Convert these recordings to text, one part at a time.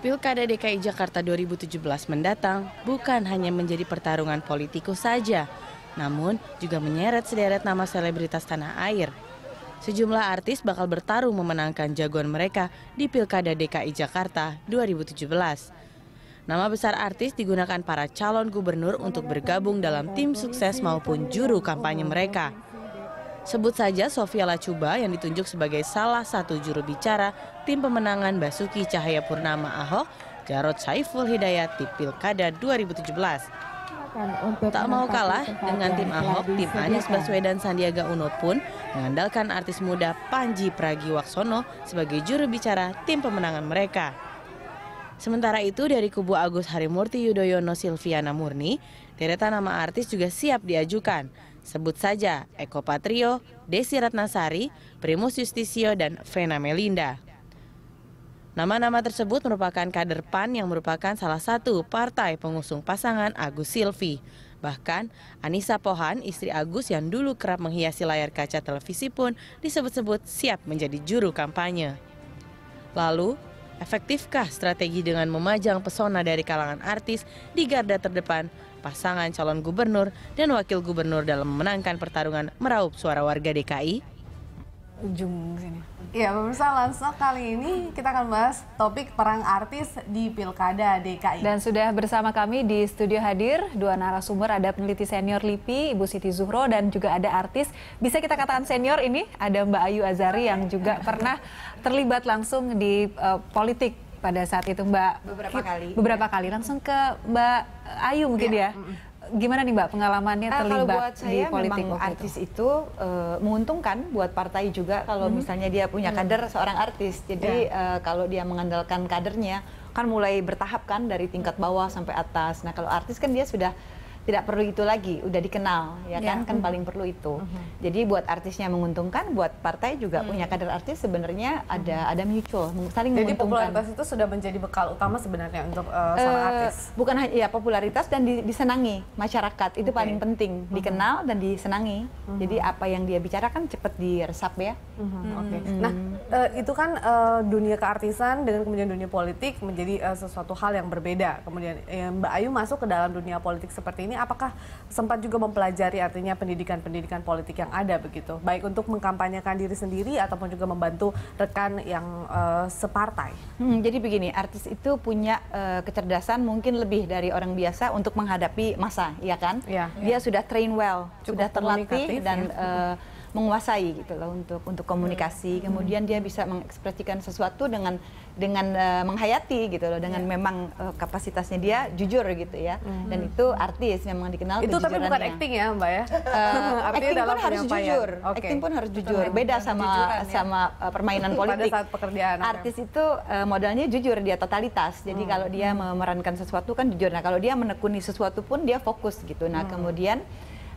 Pilkada DKI Jakarta 2017 mendatang bukan hanya menjadi pertarungan politikus saja, namun juga menyeret sederet nama selebritas tanah air. Sejumlah artis bakal bertarung memenangkan jagoan mereka di Pilkada DKI Jakarta 2017. Nama besar artis digunakan para calon gubernur untuk bergabung dalam tim sukses maupun juru kampanye mereka. Sebut saja Sofia Lacuba yang ditunjuk sebagai salah satu juru bicara tim pemenangan Basuki Cahayapurnama Ahok, Jarod Saiful Hidayat di Pilkada 2017. Tak mau kalah dengan tim Ahok, tim Anies Baswedan Sandiaga Uno pun mengandalkan artis muda Panji Pragiwaksono sebagai juru bicara tim pemenangan mereka. Sementara itu dari kubu Agus Harimurti Yudhoyono Silviana Murni, deretan nama artis juga siap diajukan. Sebut saja Eko Patrio, Desi Ratnasari, Primus Justisio, dan Vena Melinda. Nama-nama tersebut merupakan kader PAN yang merupakan salah satu partai pengusung pasangan Agus Silvi. Bahkan Anissa Pohan, istri Agus yang dulu kerap menghiasi layar kaca televisi pun disebut-sebut siap menjadi juru kampanye. Lalu, efektifkah strategi dengan memajang pesona dari kalangan artis di garda terdepan pasangan calon gubernur dan wakil gubernur dalam memenangkan pertarungan meraup suara warga DKI? Ujung sini. Ya, pemirsa langsung kali ini kita akan bahas topik perang artis di Pilkada DKI. Dan sudah bersama kami di studio hadir dua narasumber, ada peneliti senior LIPI, Ibu Siti Zuhro, dan juga ada artis, bisa kita katakan senior ini, ada Mbak Ayu Azari yang juga pernah terlibat langsung di uh, politik pada saat itu Mbak beberapa kali beberapa kali langsung ke Mbak Ayu mungkin iya. ya. ya. Gimana nih Mbak pengalamannya nah, terlibat kalau buat saya, di politik memang artis itu, itu eh, e, menguntungkan buat partai juga kalau -hmm. misalnya dia punya mm-hmm. kader seorang artis. Jadi ya. e, kalau dia mengandalkan kadernya kan mulai bertahap kan dari tingkat bawah sampai atas. Nah, kalau artis kan dia sudah tidak perlu itu lagi, udah dikenal, ya, ya kan? Yeah. Kan mm. paling perlu itu. -hmm. Jadi buat artisnya menguntungkan, buat partai juga mm. punya kader artis sebenarnya mm. ada mm-hmm. ada mutual, saling Jadi menguntungkan. Jadi popularitas itu sudah menjadi bekal utama sebenarnya untuk uh, seorang eh, artis. Bukan hanya ya popularitas dan di, disenangi masyarakat itu okay. paling penting, -hmm. dikenal dan disenangi. -hmm. Jadi apa yang dia bicarakan cepat diresap ya. -hmm. Oke. Okay. -hmm. Nah, uh, itu kan uh, dunia keartisan dengan kemudian dunia politik menjadi uh, sesuatu hal yang berbeda. Kemudian uh, Mbak Ayu masuk ke dalam dunia politik seperti ini ini apakah sempat juga mempelajari artinya pendidikan-pendidikan politik yang ada begitu, baik untuk mengkampanyekan diri sendiri ataupun juga membantu rekan yang uh, separtai. Hmm, jadi begini, artis itu punya uh, kecerdasan mungkin lebih dari orang biasa untuk menghadapi masa, ya kan? Ya. Dia ya. sudah train well, Cukup sudah terlatih dan ya. uh, menguasai gitu loh untuk untuk komunikasi. Hmm. Kemudian dia bisa mengekspresikan sesuatu dengan dengan uh, menghayati gitu loh dengan yeah. memang uh, kapasitasnya dia jujur gitu ya. hmm Dan itu artis memang dikenal Itu tapi bukan acting ya, Mbak ya. Uh, acting dalam pun harus jujur. Acting pun harus jujur. Beda sama Jujuran, ya. sama uh, permainan politik. saat pekerjaan. Artis ya. itu uh, modalnya jujur dia totalitas. Jadi hmm. kalau dia hmm. memerankan sesuatu kan jujur. Nah, kalau dia menekuni sesuatu pun dia fokus gitu. Nah, hmm. kemudian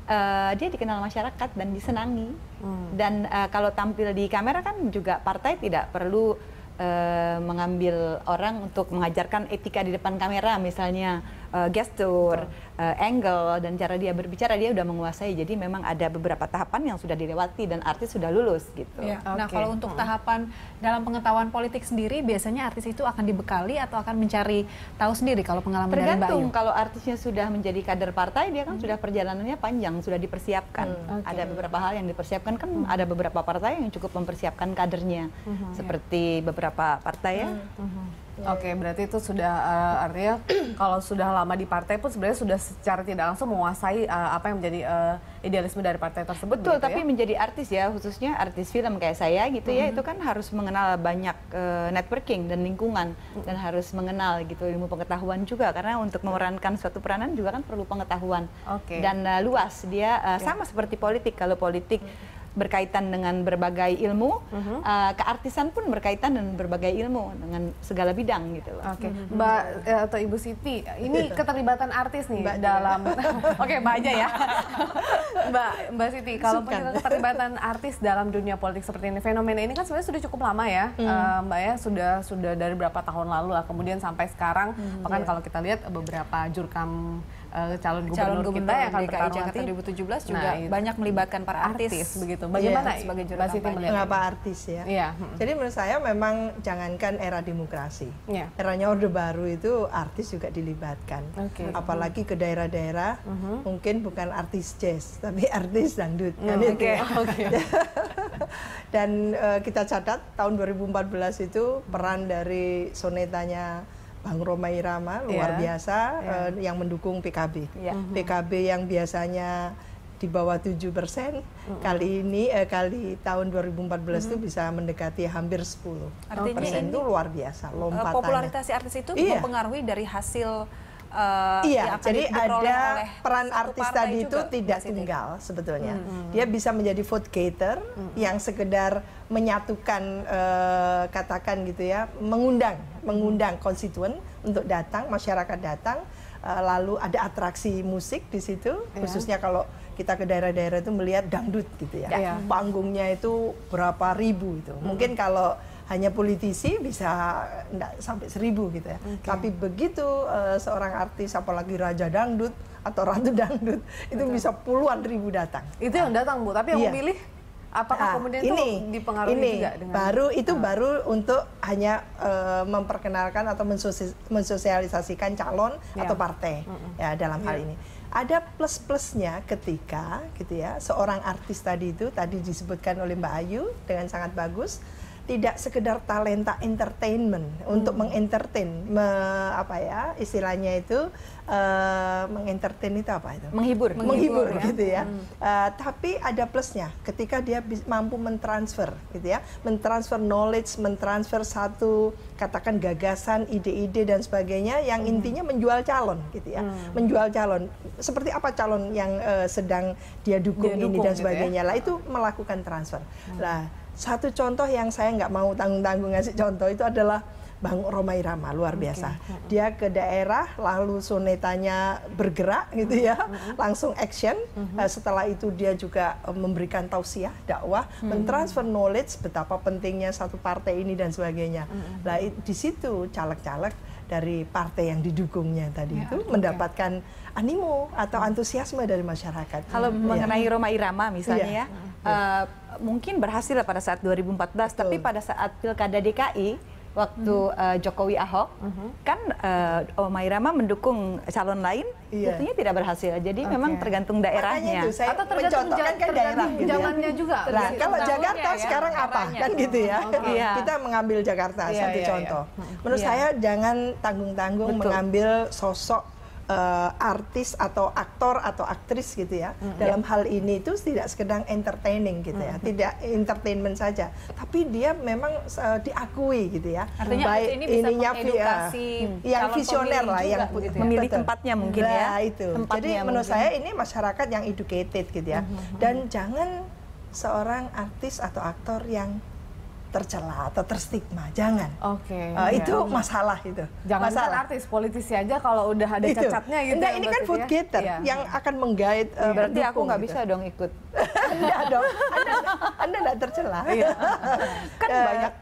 uh, dia dikenal masyarakat dan disenangi. Hmm. Dan uh, kalau tampil di kamera kan juga partai tidak perlu uh, mengambil orang untuk mengajarkan etika di depan kamera misalnya uh, gestur, uh, angle dan cara dia berbicara dia udah menguasai. Jadi memang ada beberapa tahapan yang sudah dilewati dan artis sudah lulus gitu. Ya. Okay. Nah kalau untuk hmm. tahapan dalam pengetahuan politik sendiri biasanya artis itu akan dibekali atau akan mencari tahu sendiri kalau pengalaman Tergantung dari Mbak Tergantung kalau artisnya sudah menjadi kader partai dia kan hmm. sudah perjalanannya panjang sudah dipersiapkan. Hmm. Okay. Ada beberapa hal yang dipersiapkan kan hmm. ada beberapa partai yang cukup mempersiapkan kadernya hmm. hmm iya. seperti beberapa partai ya. Hmm. hmm. Iya. Oke, okay, berarti itu sudah uh, artinya kalau sudah lama di partai pun sebenarnya sudah secara tidak langsung menguasai uh, apa yang menjadi uh, idealisme dari partai tersebut. Betul, gitu tapi ya? menjadi artis ya, khususnya artis film kayak saya gitu mm -hmm. ya, mhm. itu kan harus mengenal banyak uh, networking dan lingkungan mm -hmm. dan harus mengenal gitu ilmu pengetahuan juga karena untuk memerankan suatu peranan juga kan perlu pengetahuan okay. dan uh, luas. Dia uh, okay. sama seperti politik kalau politik. Mm -hmm berkaitan dengan berbagai ilmu, uh -huh. uh, keartisan pun berkaitan dengan berbagai ilmu dengan segala bidang gitu loh. Oke, okay. Mhm. Mbak eh, atau Ibu Siti, ini iya. keterlibatan artis nih Mbak dalam Oke, Mbak aja ya. Mbak Mbak Siti, kalau keterlibatan artis dalam dunia politik seperti ini, fenomena ini kan sebenarnya sudah cukup lama ya, hmm. uh, Mbak ya, sudah sudah dari berapa tahun lalu lah, kemudian sampai sekarang, hmm, bahkan yeah. kalau kita lihat beberapa jurkam uh, calon gubernur, calon gubernur kita yang akan bertarung nanti 2017 juga nah, banyak melibatkan para artis, artis begitu. Iya, Bagaimana yeah. sebagai juru kampanye? Mengapa artis ya? Yeah. Hmm. Jadi menurut saya memang jangankan era demokrasi, yeah. eranya Orde Baru itu artis juga dilibatkan. Okay. Apalagi ke daerah-daerah mm -hmm. mungkin bukan artis jazz tapi artis dangdut kan mm, kan okay. itu. Ya. Okay. Dan uh, kita catat tahun 2014 itu peran dari sonetanya Bang Roma Irama luar yeah. biasa yeah. Iya. Uh, yang mendukung PKB. Yeah. PKB mm-hmm. yang biasanya di bawah 7 persen mm kali ini uh, kali tahun 2014 mm -hmm. itu mm-hmm. bisa mendekati hampir 10 Artinya persen itu luar biasa eh, lompatannya. Popularitas artis itu iya. mempengaruhi dari hasil uh, iya, jadi ada peran artis tadi itu tidak tinggal sebetulnya. Hmm. Dia bisa menjadi food mm hmm. yang sekedar menyatukan uh, katakan gitu ya, mengundang hmm. mengundang konstituen untuk datang, masyarakat datang, uh, lalu ada atraksi musik di situ, yeah. khususnya kalau kita ke daerah-daerah itu melihat dangdut gitu ya, yeah. panggungnya itu berapa ribu itu. Hmm. Mungkin kalau hanya politisi bisa enggak sampai seribu gitu ya. Okay. Tapi begitu uh, seorang artis apalagi raja dangdut atau ratu dangdut Betul. itu bisa puluhan ribu datang. Itu yang ah. datang Bu, tapi yang iya. memilih apakah nah, kemudian ini, itu dipengaruhi ini, juga dengan baru itu nah. baru untuk hanya uh, memperkenalkan atau mensosialisasikan calon yeah. atau partai uh -uh. ya dalam yeah. hal iya. ini ada plus plusnya ketika gitu ya seorang artis tadi itu tadi disebutkan oleh Mbak Ayu dengan sangat bagus tidak sekedar talenta entertainment hmm. untuk mengentertain me, apa ya istilahnya itu uh, mengentertain itu apa itu menghibur menghibur, menghibur ya. gitu ya hmm. uh, tapi ada plusnya ketika dia mampu mentransfer gitu ya mentransfer knowledge mentransfer satu katakan gagasan ide-ide dan sebagainya yang hmm. intinya menjual calon gitu ya hmm. menjual calon seperti apa calon yang uh, sedang dia dukung dia ini dan dan gitu ya. sebagainya ya? lah itu hmm. melakukan transfer hmm. lah satu contoh yang saya nggak mau tanggung-tanggung ngasih contoh itu adalah Bang Romai Rama luar biasa. Okay. Dia ke daerah lalu sonetanya bergerak gitu ya, langsung action. Mm-hmm. Setelah itu dia juga eh, memberikan tausiah, dakwah, mm-hmm. mentransfer knowledge betapa pentingnya satu partai ini dan sebagainya. Mm-hmm. Nah, di situ caleg-caleg dari partai yang didukungnya tadi ya, itu okay. mendapatkan animo atau antusiasme dari masyarakat. Kalau ya. mengenai Roma Irama misalnya iya. ya. ya yeah. uh, mungkin berhasil pada saat 2014, Betul. tapi pada saat pilkada DKI waktu mm -hmm. uh, Jokowi Ahok mm -hmm. kan uh, eh, Oma Rama mendukung calon lain iya. itunya tidak berhasil jadi okay. memang tergantung daerahnya itu, saya atau tergantung kan kan daerah gitu ya. zamannya ya. juga nah, kalau Jakarta ya, sekarang apa kan gitu ya okay. Iya. yeah. kita mengambil Jakarta yeah, satu yeah, iya. contoh yeah. Hmm. menurut yeah. saya jangan tanggung-tanggung mengambil sosok uh, artis atau aktor atau aktris gitu ya. Mm, Dalam iya. hal ini itu tidak sekedar entertaining gitu ya, tidak entertainment saja, tapi dia memang uh, diakui gitu ya. Artinya Baik ini bisa ininya mengedukasi ya, yang visioner lah yang gitu ya? memilih betul. tempatnya mungkin ya. nah, ya. itu. Tempatnya Jadi menurut saya ini masyarakat yang educated gitu ya. Mm -hmm. Dan jangan seorang artis atau aktor yang tercela atau terstigma jangan oke okay, uh, eh, iya, itu iya. masalah itu jangan masalah artis politisi aja kalau udah ada itu. cacatnya gitu enggak ini kan food ya? iya. yang akan menggait uh, berarti aku nggak gitu. bisa dong ikut Enggak dong anda nggak tercela iya. kan uh, banyak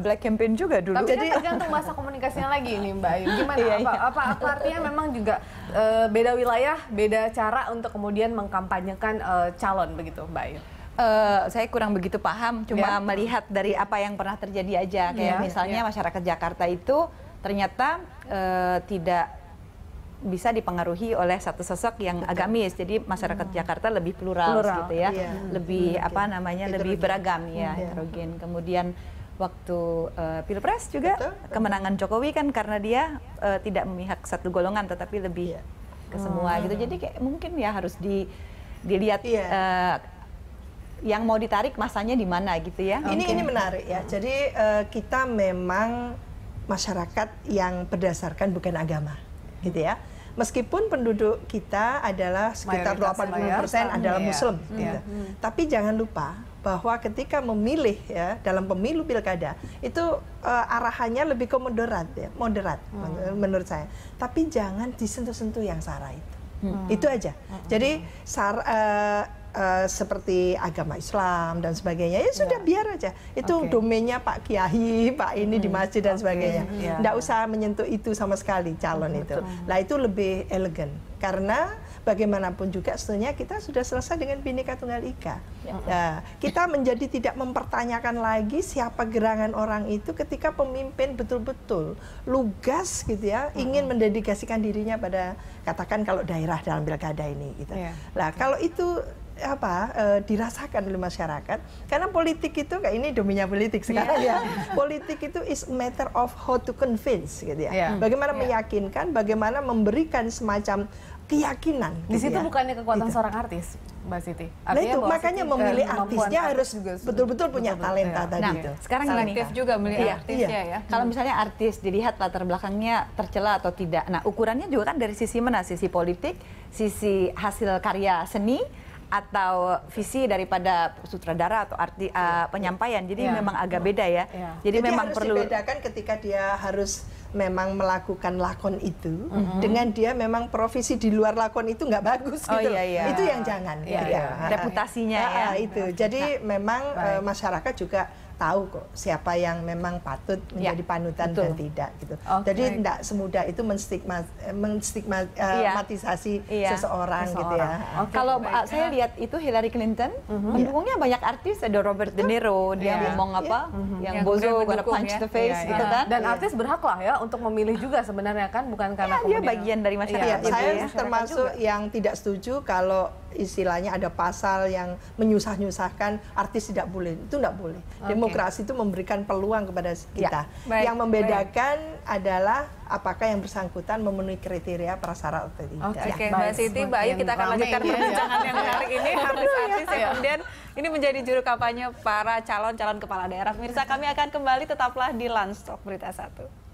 black campaign juga dulu tapi kan jadi kan tergantung masa komunikasinya lagi ini mbak Ayu gimana iya, apa, iya. apa apa artinya memang juga uh, beda wilayah beda cara untuk kemudian mengkampanyekan uh, calon begitu mbak Ayu uh, saya kurang begitu paham, cuma yeah. melihat dari apa yang pernah terjadi aja. Kayak yeah. misalnya yeah. masyarakat Jakarta itu ternyata uh, tidak bisa dipengaruhi oleh satu sosok yang Betul. agamis. Jadi masyarakat hmm. Jakarta lebih plural, plural gitu ya. Yeah. Lebih hmm, apa namanya? Heterogen. lebih beragam ya, yeah. heterogen. Kemudian waktu uh, Pilpres juga Betul. kemenangan Jokowi kan karena dia uh, tidak memihak satu golongan tetapi lebih yeah. ke semua gitu. hmm. gitu. Jadi kayak mungkin ya harus di dilihat yeah. Iya. uh, yang mau ditarik masanya di mana gitu ya. Okay. Ini ini menarik ya. Jadi uh, kita memang masyarakat yang berdasarkan bukan agama gitu ya. Meskipun penduduk kita adalah sekitar 80 persen adalah iya. Muslim, ya. gitu. Hmm. tapi jangan lupa bahwa ketika memilih ya dalam pemilu pilkada itu uh, arahannya lebih ke moderat ya, moderat hmm. menurut saya. Tapi jangan disentuh-sentuh yang sara itu. Hmm. Itu aja. Hmm. Jadi sar, uh, Uh, seperti agama Islam dan sebagainya ya sudah ya. biar aja itu okay. domainnya Pak Kiai Pak ini hmm. di masjid dan okay. sebagainya yeah. tidak usah menyentuh itu sama sekali calon itu lah itu lebih elegan karena bagaimanapun juga sebenarnya kita sudah selesai dengan Bhinneka Tunggal Ika. Ya. Nah, kita menjadi tidak mempertanyakan lagi siapa gerangan orang itu ketika pemimpin betul-betul lugas gitu ya, hmm. ingin mendedikasikan dirinya pada katakan kalau daerah dalam pilkada ini gitu. Ya. kalau itu apa uh, dirasakan oleh masyarakat karena politik itu kayak ini dominnya politik iya. sekarang yeah. ya politik itu is matter of how to convince gitu ya yeah. Hmm. bagaimana yeah. meyakinkan bagaimana memberikan semacam keyakinan di gitu situ ya. bukannya kekuatan gitu. seorang artis Mbak Siti. nah itu makanya Siti, memilih kan artisnya harus betul-betul punya betul, talenta iya. tadi nah, itu. Sekarang ini aktif juga memilih iya, artisnya iya. ya. Kalau misalnya artis dilihat latar belakangnya tercela atau tidak. Nah, ukurannya juga kan dari sisi mana? Sisi politik, sisi hasil karya seni, atau visi daripada sutradara atau arti uh, penyampaian. Jadi ya. memang agak beda ya. ya. Jadi, Jadi memang harus perlu dibedakan ketika dia harus memang melakukan lakon itu mm -hmm. dengan dia memang profesi di luar lakon itu nggak bagus oh, gitu. Iya, iya. Itu yang jangan. Iya, iya. iya. Reputasinya ya. ya. Itu. Nah, Jadi nah, memang eh, baik. masyarakat juga tahu kok siapa yang memang patut ya, menjadi ya, panutan betul. dan tidak gitu. Okay. Jadi tidak semudah itu menstigma menstigmatisasi uh, eh, iya. seseorang, iya. seseorang gitu ya. Okay. Kalau Baik. Eh, saya lihat itu Hillary Clinton uh-huh. mendukungnya yeah. banyak artis ada Robert De Niro dia yeah. ngomong yeah. apa mm yang, mhm. yang bozo gonna punch ya. the face yeah, yeah. gitu iya. kan. Dan yeah. artis berhak lah ya untuk memilih juga sebenarnya kan bukan karena yeah, dia bagian dari masyarakat. Yeah. Gitu saya ya. termasuk juga. yang tidak setuju kalau istilahnya ada pasal yang menyusah-nyusahkan artis tidak boleh itu tidak boleh okay. demokrasi itu memberikan peluang kepada ya, kita ya, baik, yang membedakan baik. adalah apakah yang bersangkutan memenuhi kriteria prasyarat atau tidak oke okay. ya. mbak Siti mbak Ayu kita akan lanjutkan perbincangan yang menarik ini artis-artis ya. yang kemudian ini menjadi juru kampanye para calon-calon kepala daerah pemirsa kami akan kembali tetaplah di Lanstok Berita Satu